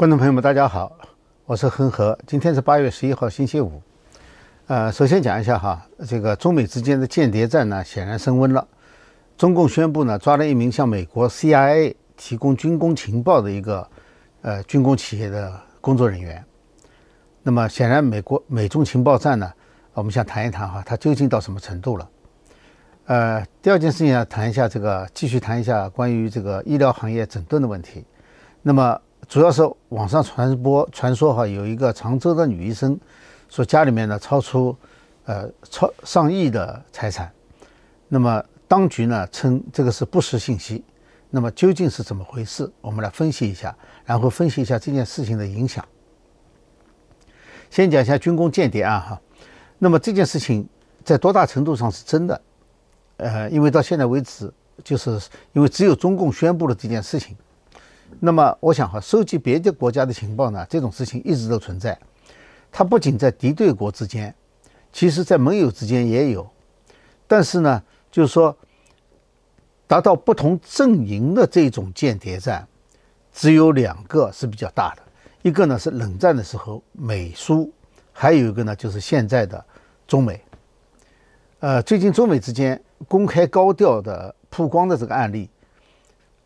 观众朋友们，大家好，我是恒河。今天是八月十一号，星期五。呃，首先讲一下哈，这个中美之间的间谍战呢，显然升温了。中共宣布呢，抓了一名向美国 CIA 提供军工情报的一个呃军工企业的工作人员。那么，显然美国美中情报战呢，我们想谈一谈哈，它究竟到什么程度了？呃，第二件事情要谈一下这个，继续谈一下关于这个医疗行业整顿的问题。那么。主要是网上传播传说哈，有一个常州的女医生说家里面呢超出呃超上亿的财产，那么当局呢称这个是不实信息，那么究竟是怎么回事？我们来分析一下，然后分析一下这件事情的影响。先讲一下军工间谍案哈，那么这件事情在多大程度上是真的？呃，因为到现在为止，就是因为只有中共宣布了这件事情。那么我想哈，收集别的国家的情报呢，这种事情一直都存在。它不仅在敌对国之间，其实在盟友之间也有。但是呢，就是说，达到不同阵营的这种间谍战，只有两个是比较大的。一个呢是冷战的时候美苏，还有一个呢就是现在的中美。呃，最近中美之间公开高调的曝光的这个案例。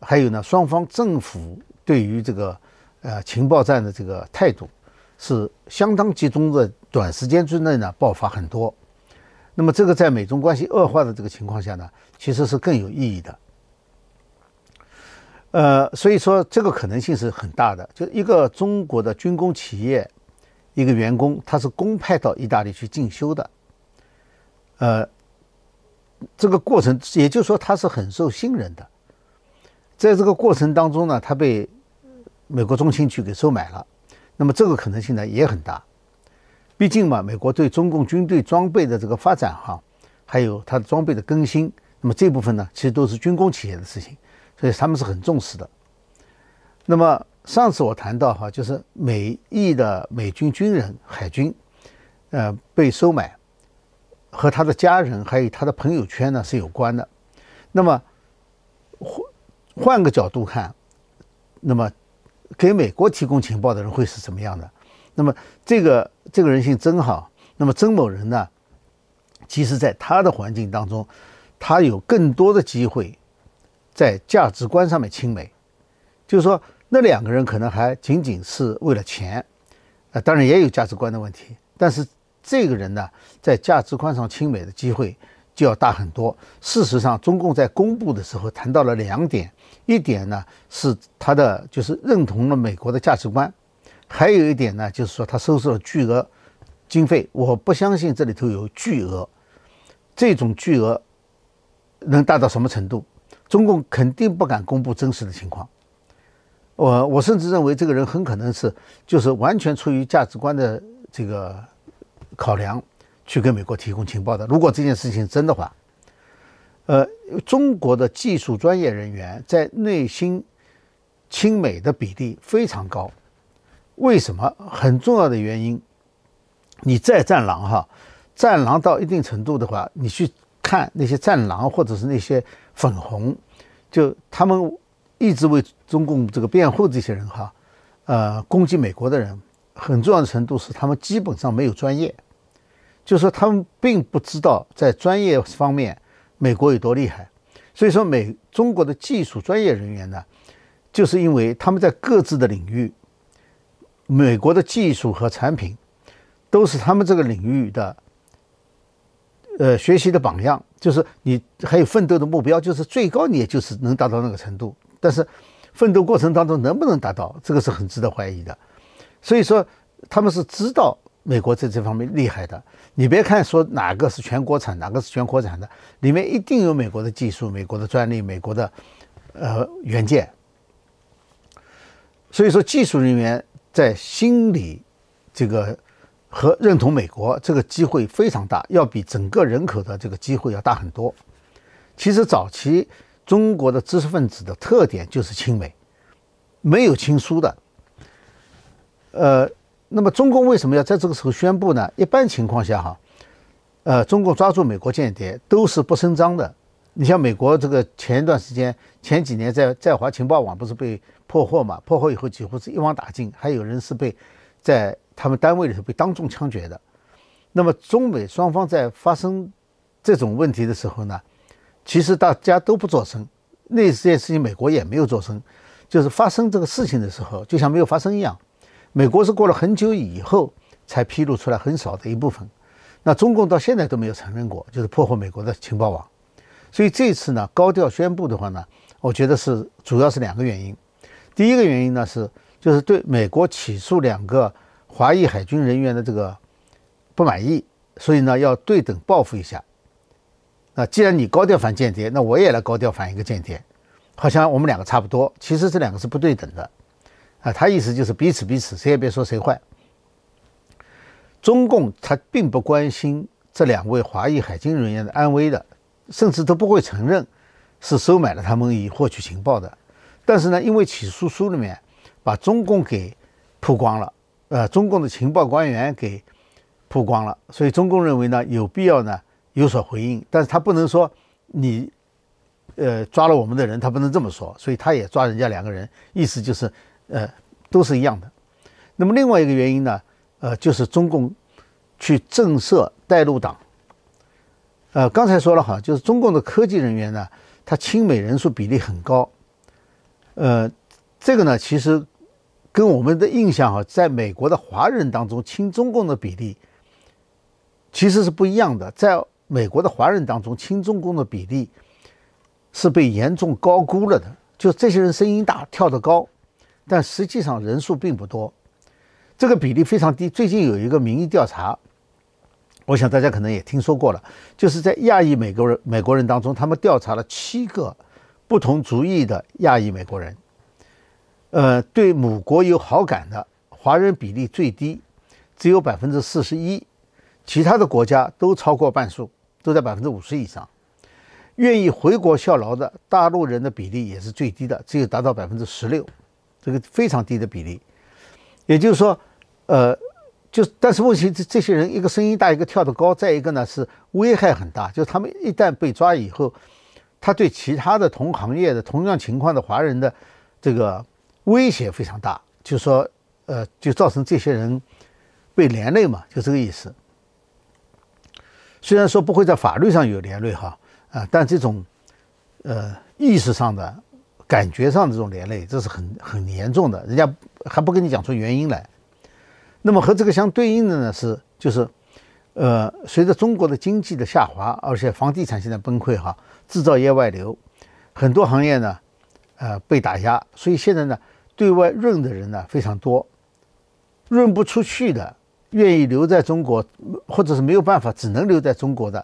还有呢，双方政府对于这个呃情报战的这个态度是相当集中的，短时间之内呢爆发很多。那么这个在美中关系恶化的这个情况下呢，其实是更有意义的。呃，所以说这个可能性是很大的。就一个中国的军工企业一个员工，他是公派到意大利去进修的。呃，这个过程也就是说他是很受信任的。在这个过程当中呢，他被美国中情局给收买了，那么这个可能性呢也很大，毕竟嘛，美国对中共军队装备的这个发展哈，还有它的装备的更新，那么这部分呢其实都是军工企业的事情，所以他们是很重视的。那么上次我谈到哈，就是美裔的美军军人海军，呃，被收买和他的家人还有他的朋友圈呢是有关的，那么。换个角度看，那么给美国提供情报的人会是什么样的？那么这个这个人性真好。那么曾某人呢，其实在他的环境当中，他有更多的机会在价值观上面亲美。就是说，那两个人可能还仅仅是为了钱，啊，当然也有价值观的问题。但是这个人呢，在价值观上亲美的机会就要大很多。事实上，中共在公布的时候谈到了两点。一点呢是他的就是认同了美国的价值观，还有一点呢就是说他收受了巨额经费。我不相信这里头有巨额，这种巨额能大到什么程度？中共肯定不敢公布真实的情况。我我甚至认为这个人很可能是就是完全出于价值观的这个考量去给美国提供情报的。如果这件事情真的话。呃，中国的技术专业人员在内心亲美的比例非常高。为什么？很重要的原因，你再战狼哈，战狼到一定程度的话，你去看那些战狼或者是那些粉红，就他们一直为中共这个辩护，这些人哈，呃，攻击美国的人，很重要的程度是他们基本上没有专业，就是说他们并不知道在专业方面。美国有多厉害？所以说美中国的技术专业人员呢，就是因为他们在各自的领域，美国的技术和产品都是他们这个领域的呃学习的榜样。就是你还有奋斗的目标，就是最高你也就是能达到那个程度，但是奋斗过程当中能不能达到，这个是很值得怀疑的。所以说他们是知道。美国在这方面厉害的，你别看说哪个是全国产，哪个是全国产的，里面一定有美国的技术、美国的专利、美国的呃原件。所以说，技术人员在心里，这个和认同美国这个机会非常大，要比整个人口的这个机会要大很多。其实早期中国的知识分子的特点就是亲美，没有亲苏的，呃。那么中共为什么要在这个时候宣布呢？一般情况下，哈，呃，中共抓住美国间谍都是不声张的。你像美国这个前一段时间、前几年在在华情报网不是被破获嘛？破获以后几乎是一网打尽，还有人是被在他们单位里头被当众枪决的。那么中美双方在发生这种问题的时候呢，其实大家都不做声，那这件事情美国也没有做声，就是发生这个事情的时候，就像没有发生一样。美国是过了很久以后才披露出来很少的一部分，那中共到现在都没有承认过，就是破坏美国的情报网。所以这次呢高调宣布的话呢，我觉得是主要是两个原因。第一个原因呢是就是对美国起诉两个华裔海军人员的这个不满意，所以呢要对等报复一下。那既然你高调反间谍，那我也来高调反一个间谍，好像我们两个差不多。其实这两个是不对等的。啊，他意思就是彼此彼此，谁也别说谁坏。中共他并不关心这两位华裔海军人员的安危的，甚至都不会承认是收买了他们以获取情报的。但是呢，因为起诉书里面把中共给曝光了，呃，中共的情报官员给曝光了，所以中共认为呢有必要呢有所回应。但是他不能说你，呃，抓了我们的人，他不能这么说，所以他也抓人家两个人，意思就是。呃，都是一样的。那么另外一个原因呢，呃，就是中共去震慑带路党。呃，刚才说了哈，就是中共的科技人员呢，他亲美人数比例很高。呃，这个呢，其实跟我们的印象哈，在美国的华人当中亲中共的比例其实是不一样的。在美国的华人当中亲中共的比例是被严重高估了的。就这些人声音大，跳得高。但实际上人数并不多，这个比例非常低。最近有一个民意调查，我想大家可能也听说过了，就是在亚裔美国人美国人当中，他们调查了七个不同族裔的亚裔美国人，呃，对母国有好感的华人比例最低，只有百分之四十一，其他的国家都超过半数，都在百分之五十以上。愿意回国效劳的大陆人的比例也是最低的，只有达到百分之十六。这个非常低的比例，也就是说，呃，就但是问题这这些人一个声音大，一个跳得高，再一个呢是危害很大，就是他们一旦被抓以后，他对其他的同行业的同样情况的华人的这个威胁非常大，就说呃就造成这些人被连累嘛，就这个意思。虽然说不会在法律上有连累哈啊，但这种呃意识上的。感觉上这种连累，这是很很严重的，人家还不跟你讲出原因来。那么和这个相对应的呢，是就是，呃，随着中国的经济的下滑，而且房地产现在崩溃哈，制造业外流，很多行业呢，呃，被打压，所以现在呢，对外润的人呢非常多，润不出去的，愿意留在中国，或者是没有办法只能留在中国的，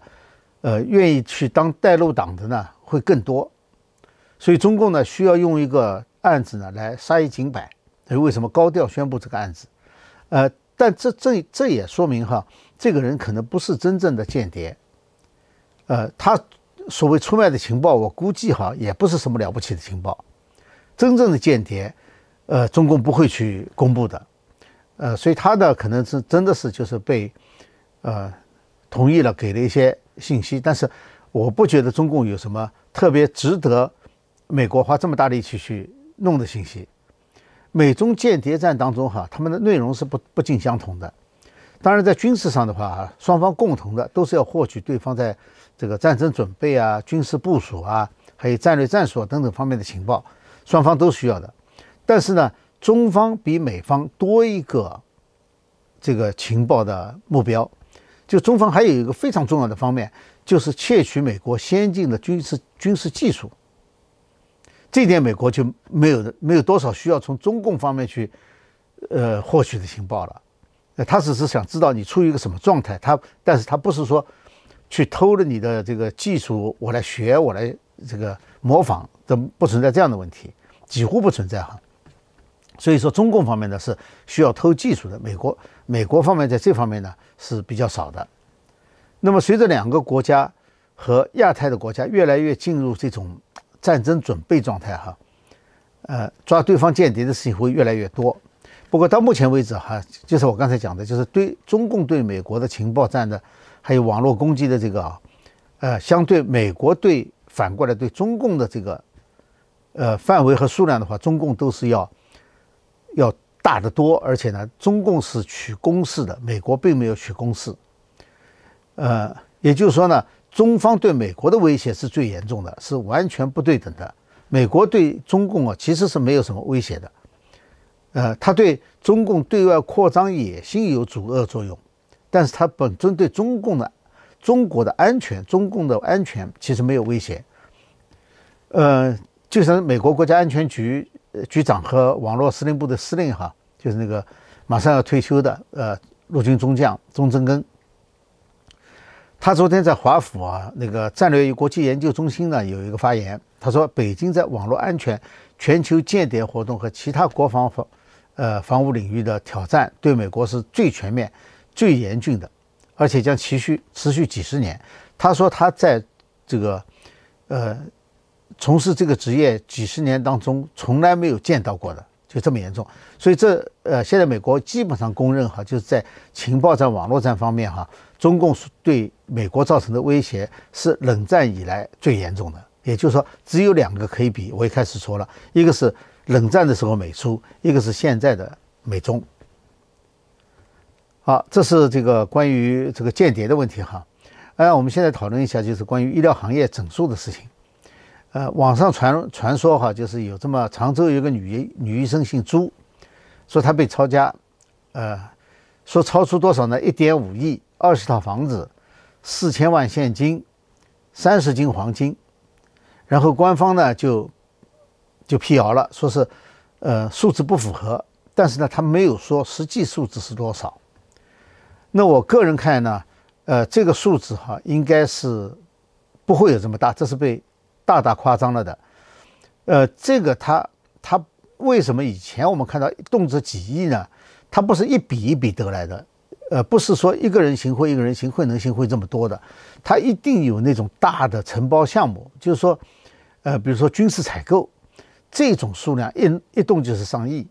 呃，愿意去当代路党的呢会更多。所以中共呢需要用一个案子呢来杀一儆百，所以为什么高调宣布这个案子？呃，但这这这也说明哈，这个人可能不是真正的间谍，呃，他所谓出卖的情报，我估计哈也不是什么了不起的情报。真正的间谍，呃，中共不会去公布的，呃，所以他呢可能是真的是就是被呃同意了，给了一些信息，但是我不觉得中共有什么特别值得。美国花这么大力气去弄的信息，美中间谍战当中，哈，他们的内容是不不尽相同的。当然，在军事上的话，双方共同的都是要获取对方在这个战争准备啊、军事部署啊，还有战略战术等等方面的情报，双方都需要的。但是呢，中方比美方多一个这个情报的目标，就中方还有一个非常重要的方面，就是窃取美国先进的军事军事技术。这点美国就没有没有多少需要从中共方面去，呃，获取的情报了。呃，他只是想知道你处于一个什么状态，他但是他不是说，去偷了你的这个技术，我来学，我来这个模仿，都不存在这样的问题，几乎不存在哈。所以说，中共方面呢是需要偷技术的，美国美国方面在这方面呢是比较少的。那么，随着两个国家和亚太的国家越来越进入这种。战争准备状态，哈，呃，抓对方间谍的事情会越来越多。不过到目前为止，哈，就是我刚才讲的，就是对中共对美国的情报战的，还有网络攻击的这个，呃，相对美国对反过来对中共的这个，呃，范围和数量的话，中共都是要要大得多，而且呢，中共是取攻势的，美国并没有取攻势。呃，也就是说呢。中方对美国的威胁是最严重的，是完全不对等的。美国对中共啊，其实是没有什么威胁的，呃，它对中共对外扩张野心有阻遏作用，但是它本身对中共的中国的安全、中共的安全其实没有威胁。呃，就像美国国家安全局局长和网络司令部的司令哈，就是那个马上要退休的呃陆军中将钟申根。他昨天在华府啊，那个战略与国际研究中心呢有一个发言。他说，北京在网络安全、全球间谍活动和其他国防防呃防务领域的挑战，对美国是最全面、最严峻的，而且将持续持续几十年。他说，他在这个呃从事这个职业几十年当中，从来没有见到过的，就这么严重。所以这呃，现在美国基本上公认哈，就是在情报战、网络战方面哈，中共对。美国造成的威胁是冷战以来最严重的，也就是说，只有两个可以比。我一开始说了，一个是冷战的时候美苏，一个是现在的美中。好，这是这个关于这个间谍的问题哈。哎，我们现在讨论一下，就是关于医疗行业整数的事情。呃，网上传传说哈，就是有这么常州有个女女医生姓朱，说她被抄家，呃，说超出多少呢？一点五亿，二十套房子。四千万现金，三十斤黄金，然后官方呢就就辟谣了，说是，呃，数字不符合，但是呢，他没有说实际数字是多少。那我个人看呢，呃，这个数字哈，应该是不会有这么大，这是被大大夸张了的。呃，这个他他为什么以前我们看到动辄几亿呢？他不是一笔一笔得来的。呃，不是说一个人行贿，一个人行贿能行贿这么多的，他一定有那种大的承包项目，就是说，呃，比如说军事采购，这种数量一一动就是上亿，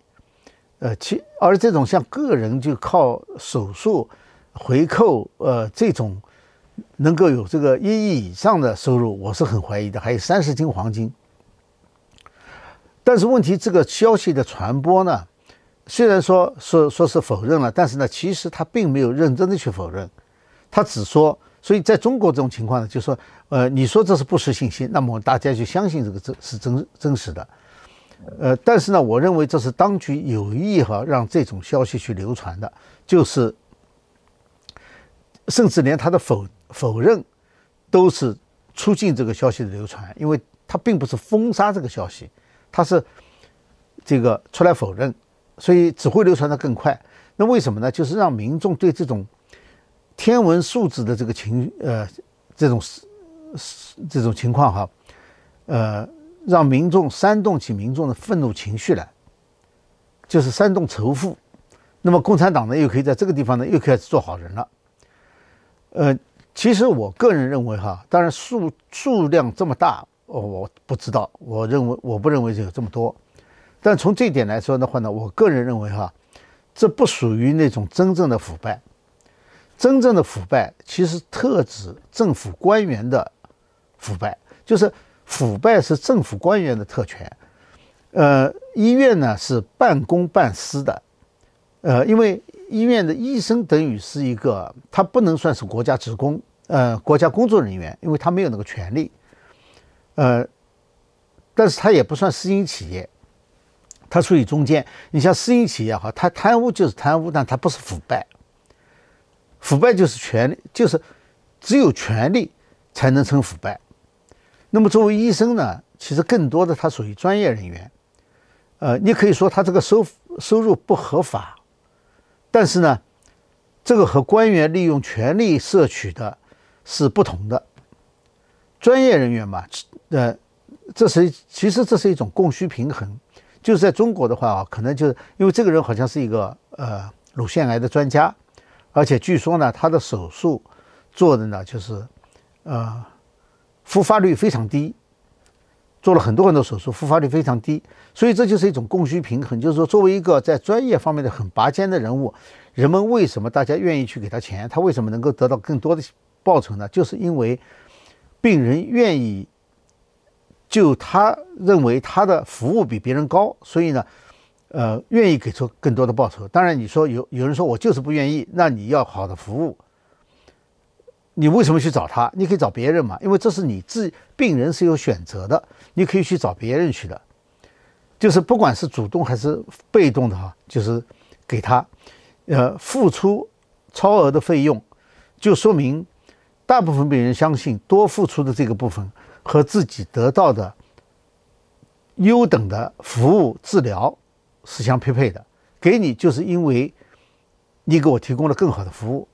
呃，其而这种像个人就靠手术回扣，呃，这种能够有这个一亿以上的收入，我是很怀疑的。还有三十斤黄金，但是问题，这个消息的传播呢？虽然说说说是否认了，但是呢，其实他并没有认真的去否认，他只说。所以在中国这种情况呢，就说，呃，你说这是不实信息，那么大家就相信这个真是真真实的。呃，但是呢，我认为这是当局有意哈让这种消息去流传的，就是，甚至连他的否否认，都是促进这个消息的流传，因为他并不是封杀这个消息，他是这个出来否认。所以只会流传的更快，那为什么呢？就是让民众对这种天文数字的这个情呃这种是这种情况哈，呃，让民众煽动起民众的愤怒情绪来，就是煽动仇富。那么共产党呢，又可以在这个地方呢，又开始做好人了。呃，其实我个人认为哈，当然数数量这么大，我我不知道，我认为我不认为有这么多。但从这一点来说的话呢，我个人认为哈，这不属于那种真正的腐败。真正的腐败其实特指政府官员的腐败，就是腐败是政府官员的特权。呃，医院呢是半公半私的，呃，因为医院的医生等于是一个，他不能算是国家职工，呃，国家工作人员，因为他没有那个权利。呃，但是他也不算私营企业。它属于中间，你像私营企业也好，他贪污就是贪污，但他不是腐败。腐败就是权利，就是只有权利才能成腐败。那么作为医生呢，其实更多的他属于专业人员，呃，你可以说他这个收收入不合法，但是呢，这个和官员利用权力摄取的是不同的。专业人员嘛，呃，这是其实这是一种供需平衡。就是在中国的话啊，可能就是因为这个人好像是一个呃乳腺癌的专家，而且据说呢他的手术做的呢就是呃复发率非常低，做了很多很多手术，复发率非常低，所以这就是一种供需平衡。就是说，作为一个在专业方面的很拔尖的人物，人们为什么大家愿意去给他钱，他为什么能够得到更多的报酬呢？就是因为病人愿意。就他认为他的服务比别人高，所以呢，呃，愿意给出更多的报酬。当然，你说有有人说我就是不愿意，那你要好的服务，你为什么去找他？你可以找别人嘛，因为这是你自病人是有选择的，你可以去找别人去的。就是不管是主动还是被动的哈，就是给他，呃，付出超额的费用，就说明大部分病人相信多付出的这个部分。和自己得到的优等的服务治疗是相匹配的，给你就是因为你给我提供了更好的服务，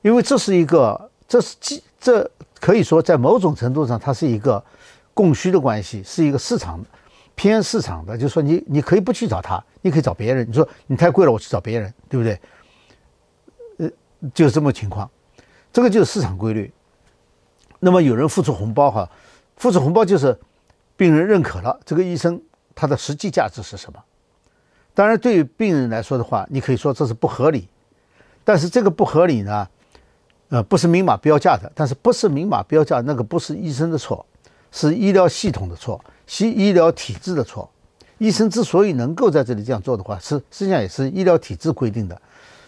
因为这是一个，这是基，这可以说在某种程度上它是一个供需的关系，是一个市场偏市场的，就是说你你可以不去找他，你可以找别人，你说你太贵了，我去找别人，对不对？呃，就这么情况，这个就是市场规律。那么有人付出红包哈，付出红包就是病人认可了这个医生，他的实际价值是什么？当然，对于病人来说的话，你可以说这是不合理，但是这个不合理呢，呃，不是明码标价的，但是不是明码标价那个不是医生的错，是医疗系统的错，是医疗体制的错。医生之所以能够在这里这样做的话，是实际上也是医疗体制规定的。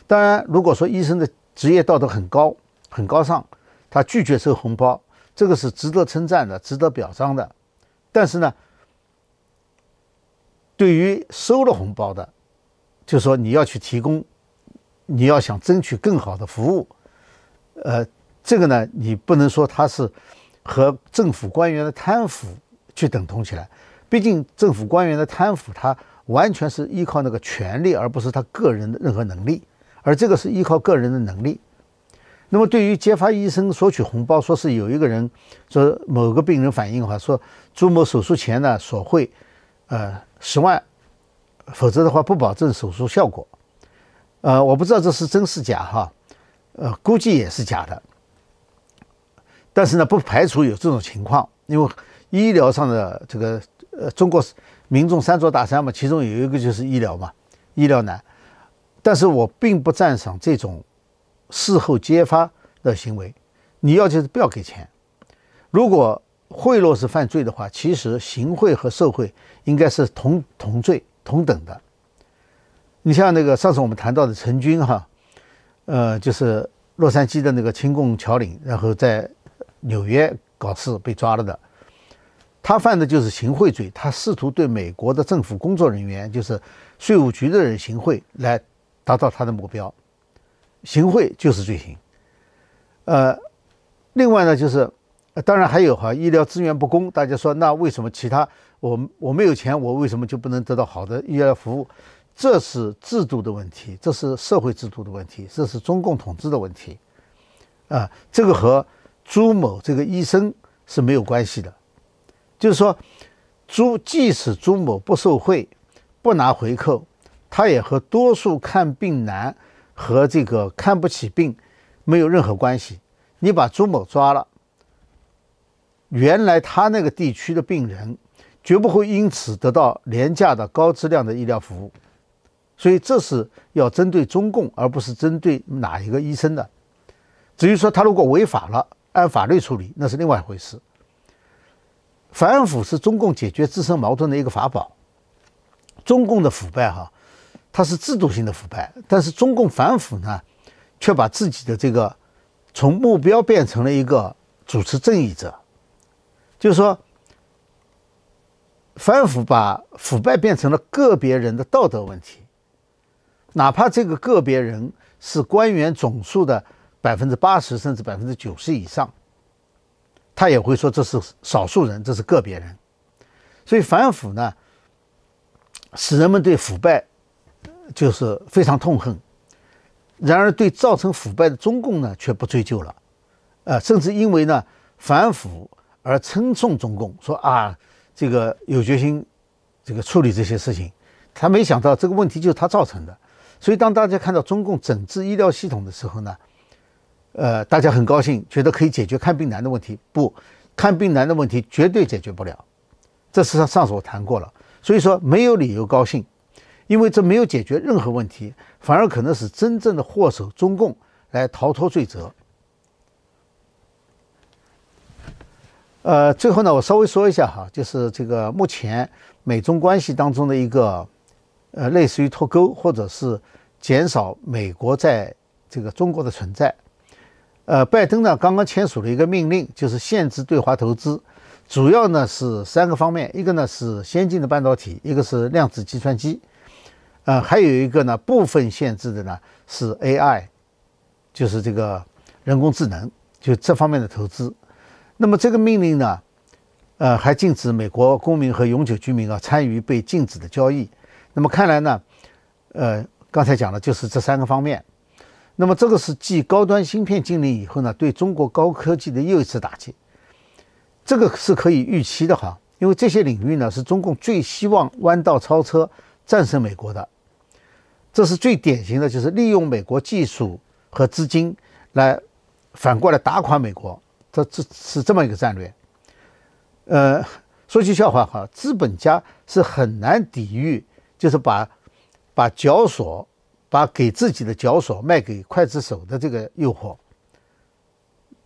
当然，如果说医生的职业道德很高，很高尚。他拒绝收红包，这个是值得称赞的，值得表彰的。但是呢，对于收了红包的，就说你要去提供，你要想争取更好的服务，呃，这个呢，你不能说他是和政府官员的贪腐去等同起来。毕竟政府官员的贪腐，他完全是依靠那个权力，而不是他个人的任何能力，而这个是依靠个人的能力。那么，对于揭发医生索取红包，说是有一个人说某个病人反映的话，说朱某手术前呢索贿，呃十万，否则的话不保证手术效果，呃，我不知道这是真是假哈，呃，估计也是假的，但是呢，不排除有这种情况，因为医疗上的这个呃，中国民众三座大山嘛，其中有一个就是医疗嘛，医疗难，但是我并不赞赏这种。事后揭发的行为，你要求是不要给钱。如果贿赂是犯罪的话，其实行贿和受贿应该是同同罪同等的。你像那个上次我们谈到的陈军哈，呃，就是洛杉矶的那个亲共桥领，然后在纽约搞事被抓了的，他犯的就是行贿罪，他试图对美国的政府工作人员，就是税务局的人行贿，来达到他的目标。行贿就是罪行，呃，另外呢，就是当然还有哈，医疗资源不公，大家说那为什么其他我我没有钱，我为什么就不能得到好的医疗服务？这是制度的问题，这是社会制度的问题，这是中共统治的问题，啊，这个和朱某这个医生是没有关系的，就是说朱即使朱某不受贿、不拿回扣，他也和多数看病难。和这个看不起病没有任何关系。你把朱某抓了，原来他那个地区的病人绝不会因此得到廉价的高质量的医疗服务。所以这是要针对中共，而不是针对哪一个医生的。至于说他如果违法了，按法律处理那是另外一回事。反腐是中共解决自身矛盾的一个法宝。中共的腐败，哈。它是制度性的腐败，但是中共反腐呢，却把自己的这个从目标变成了一个主持正义者，就是说，反腐把腐败变成了个别人的道德问题，哪怕这个个别人是官员总数的百分之八十甚至百分之九十以上，他也会说这是少数人，这是个别人，所以反腐呢，使人们对腐败。就是非常痛恨，然而对造成腐败的中共呢，却不追究了，呃，甚至因为呢反腐而称颂中共，说啊这个有决心，这个处理这些事情，他没想到这个问题就是他造成的。所以，当大家看到中共整治医疗系统的时候呢，呃，大家很高兴，觉得可以解决看病难的问题。不，看病难的问题绝对解决不了，这是上上我谈过了。所以说，没有理由高兴。因为这没有解决任何问题，反而可能使真正的祸首中共来逃脱罪责。呃，最后呢，我稍微说一下哈，就是这个目前美中关系当中的一个呃，类似于脱钩或者是减少美国在这个中国的存在。呃，拜登呢刚刚签署了一个命令，就是限制对华投资，主要呢是三个方面：一个呢是先进的半导体，一个是量子计算机。呃，还有一个呢，部分限制的呢是 AI，就是这个人工智能，就这方面的投资。那么这个命令呢，呃，还禁止美国公民和永久居民啊参与被禁止的交易。那么看来呢，呃，刚才讲的就是这三个方面。那么这个是继高端芯片禁令以后呢，对中国高科技的又一次打击。这个是可以预期的哈，因为这些领域呢是中共最希望弯道超车。战胜美国的，这是最典型的就是利用美国技术和资金来反过来打垮美国，这这是这么一个战略。呃，说句笑话哈，资本家是很难抵御，就是把把脚索，把给自己的脚索卖给刽子手的这个诱惑，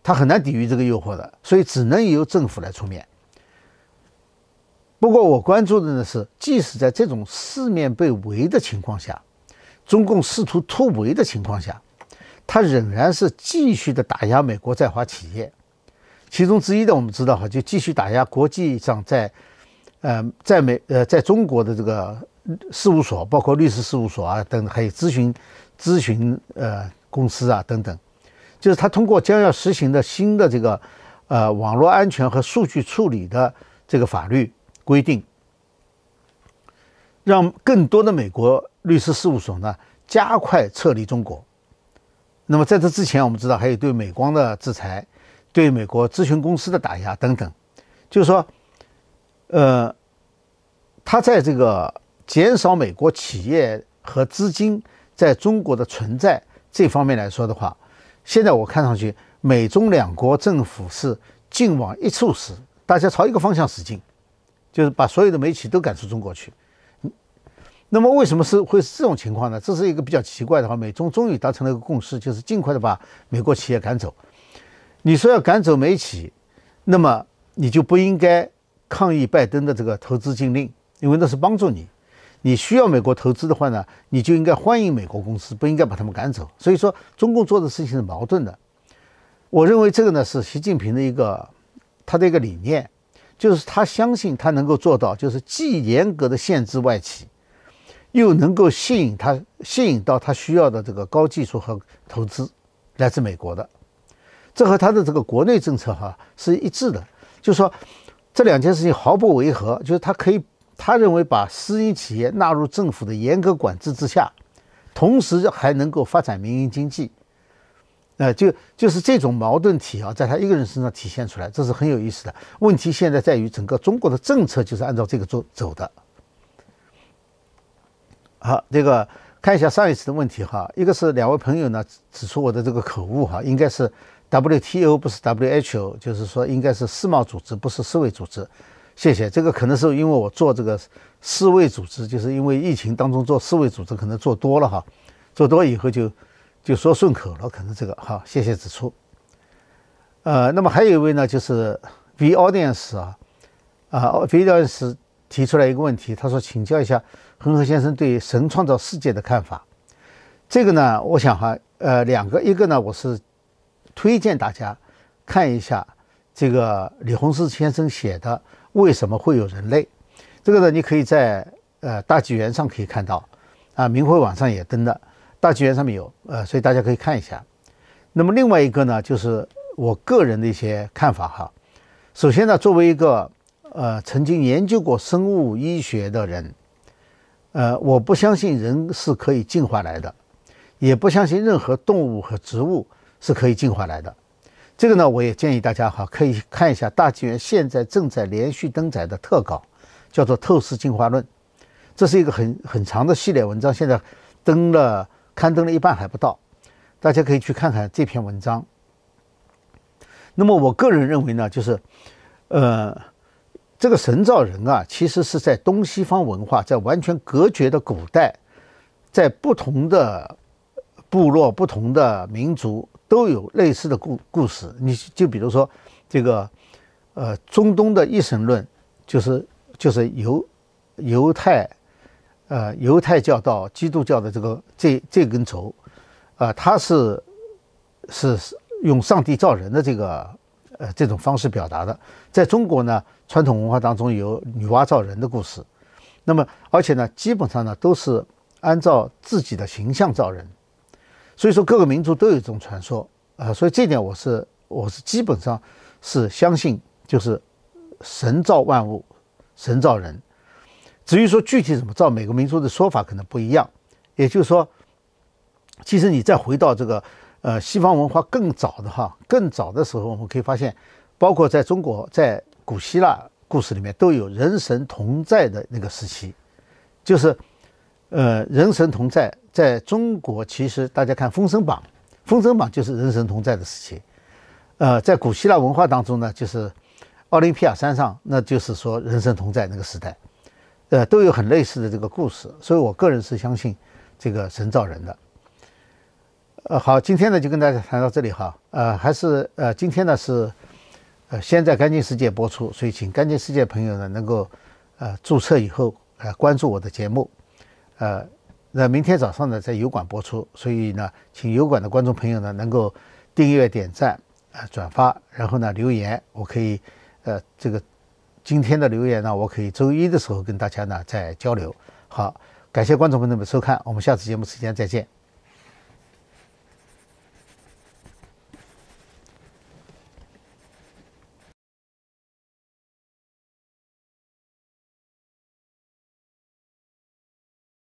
他很难抵御这个诱惑的，所以只能由政府来出面。不过，我关注的呢是，即使在这种四面被围的情况下，中共试图突围的情况下，他仍然是继续的打压美国在华企业。其中之一的，我们知道哈，就继续打压国际上在，呃，在美呃在中国的这个事务所，包括律师事务所啊等，还有咨询咨询呃公司啊等等，就是他通过将要实行的新的这个呃网络安全和数据处理的这个法律。规定，让更多的美国律师事务所呢加快撤离中国。那么在这之前，我们知道还有对美光的制裁、对美国咨询公司的打压等等。就是说，呃，他在这个减少美国企业和资金在中国的存在这方面来说的话，现在我看上去，美中两国政府是劲往一处使，大家朝一个方向使劲。就是把所有的美企都赶出中国去，那么为什么是会是这种情况呢？这是一个比较奇怪的话。美中终于达成了一个共识，就是尽快的把美国企业赶走。你说要赶走美企，那么你就不应该抗议拜登的这个投资禁令，因为那是帮助你。你需要美国投资的话呢，你就应该欢迎美国公司，不应该把他们赶走。所以说，中共做的事情是矛盾的。我认为这个呢是习近平的一个他的一个理念。就是他相信他能够做到，就是既严格的限制外企，又能够吸引他吸引到他需要的这个高技术和投资来自美国的，这和他的这个国内政策哈是一致的，就说这两件事情毫不违和，就是他可以他认为把私营企业纳入政府的严格管制之下，同时还能够发展民营经济。呃，就就是这种矛盾体啊，在他一个人身上体现出来，这是很有意思的问题。现在在于整个中国的政策就是按照这个做走的。好，这个看一下上一次的问题哈，一个是两位朋友呢指出我的这个口误哈，应该是 WTO 不是 WHO，就是说应该是世贸组织不是世卫组织。谢谢，这个可能是因为我做这个世卫组织，就是因为疫情当中做世卫组织可能做多了哈，做多以后就。就说顺口了，可能这个哈，谢谢指出。呃，那么还有一位呢，就是 V Audience 啊，啊，V Audience 提出来一个问题，他说请教一下恒河先生对神创造世界的看法。这个呢，我想哈，呃，两个，一个呢，我是推荐大家看一下这个李洪志先生写的《为什么会有人类》，这个呢，你可以在呃大纪元上可以看到，啊，明慧网上也登的。大纪元上面有，呃，所以大家可以看一下。那么另外一个呢，就是我个人的一些看法哈。首先呢，作为一个呃曾经研究过生物医学的人，呃，我不相信人是可以进化来的，也不相信任何动物和植物是可以进化来的。这个呢，我也建议大家哈，可以看一下大纪元现在正在连续登载的特稿，叫做《透视进化论》，这是一个很很长的系列文章，现在登了。刊登了一半还不到，大家可以去看看这篇文章。那么我个人认为呢，就是，呃，这个神造人啊，其实是在东西方文化在完全隔绝的古代，在不同的部落、不同的民族都有类似的故故事。你就比如说这个，呃，中东的一神论，就是就是犹犹太。呃，犹太教到基督教的这个这这根轴，啊，它是是用上帝造人的这个呃这种方式表达的。在中国呢，传统文化当中有女娲造人的故事，那么而且呢，基本上呢都是按照自己的形象造人，所以说各个民族都有这种传说啊，所以这点我是我是基本上是相信，就是神造万物，神造人。至于说具体怎么造，每个民族的说法可能不一样。也就是说，其实你再回到这个，呃，西方文化更早的哈，更早的时候，我们可以发现，包括在中国，在古希腊故事里面都有人神同在的那个时期，就是，呃，人神同在。在中国，其实大家看《封神榜》，《封神榜》就是人神同在的时期。呃，在古希腊文化当中呢，就是奥林匹亚山上，那就是说人神同在那个时代。呃，都有很类似的这个故事，所以我个人是相信这个人造人的。呃，好，今天呢就跟大家谈到这里哈。呃，还是呃，今天呢是呃先在《干净世界》播出，所以请《干净世界》朋友呢能够呃注册以后呃关注我的节目。呃，那明天早上呢在油管播出，所以呢请油管的观众朋友呢能够订阅、点赞、啊转发，然后呢留言，我可以呃这个。今天的留言呢，我可以周一的时候跟大家呢再交流。好，感谢观众朋友们收看，我们下次节目时间再见。